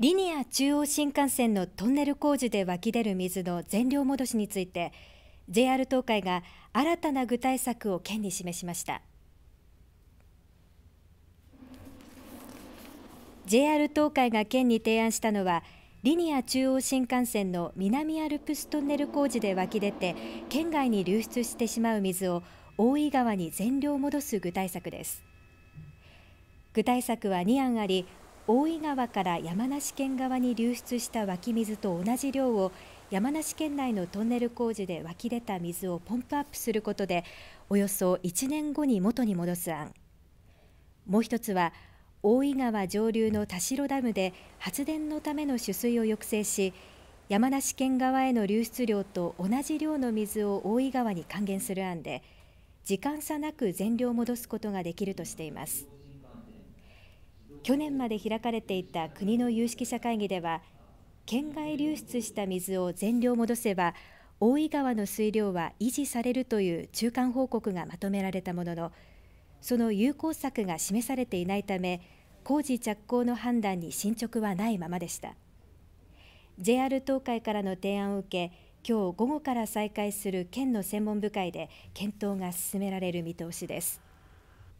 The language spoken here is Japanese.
リニア中央新幹線のトンネル工事で湧き出る水の全量戻しについて JR 東海が新たな具体策を県に示しました JR 東海が県に提案したのはリニア中央新幹線の南アルプストンネル工事で湧き出て県外に流出してしまう水を大井川に全量戻す具体策です具体策は2案あり大井川から山梨県側に流出した湧き水と同じ量を山梨県内のトンネル工事で湧き出た水をポンプアップすることでおよそ1年後に元に戻す案もう一つは大井川上流の田代ダムで発電のための取水を抑制し山梨県側への流出量と同じ量の水を大井川に還元する案で時間差なく全量戻すことができるとしています。去年まで開かれていた国の有識者会議では県外流出した水を全量戻せば大井川の水量は維持されるという中間報告がまとめられたもののその有効策が示されていないため工事着工の判断に進捗はないままでした JR 東海からの提案を受け今日午後から再開する県の専門部会で検討が進められる見通しです